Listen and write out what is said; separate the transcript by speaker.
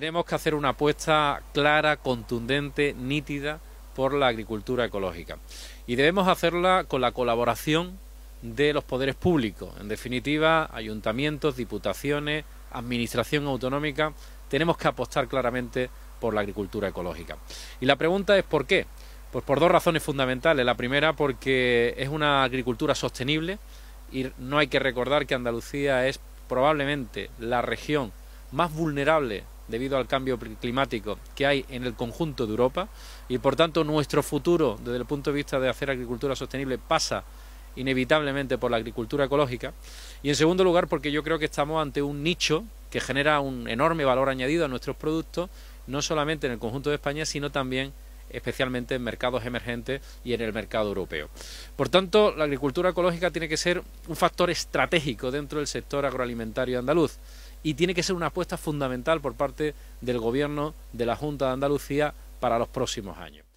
Speaker 1: Tenemos que hacer una apuesta clara, contundente, nítida por la agricultura ecológica. Y debemos hacerla con la colaboración de los poderes públicos. En definitiva, ayuntamientos, diputaciones, administración autonómica, tenemos que apostar claramente por la agricultura ecológica. Y la pregunta es ¿por qué? Pues por dos razones fundamentales. La primera porque es una agricultura sostenible y no hay que recordar que Andalucía es probablemente la región más vulnerable debido al cambio climático que hay en el conjunto de Europa y por tanto nuestro futuro desde el punto de vista de hacer agricultura sostenible pasa inevitablemente por la agricultura ecológica y en segundo lugar porque yo creo que estamos ante un nicho que genera un enorme valor añadido a nuestros productos no solamente en el conjunto de España sino también especialmente en mercados emergentes y en el mercado europeo. Por tanto, la agricultura ecológica tiene que ser un factor estratégico dentro del sector agroalimentario andaluz y tiene que ser una apuesta fundamental por parte del Gobierno de la Junta de Andalucía para los próximos años.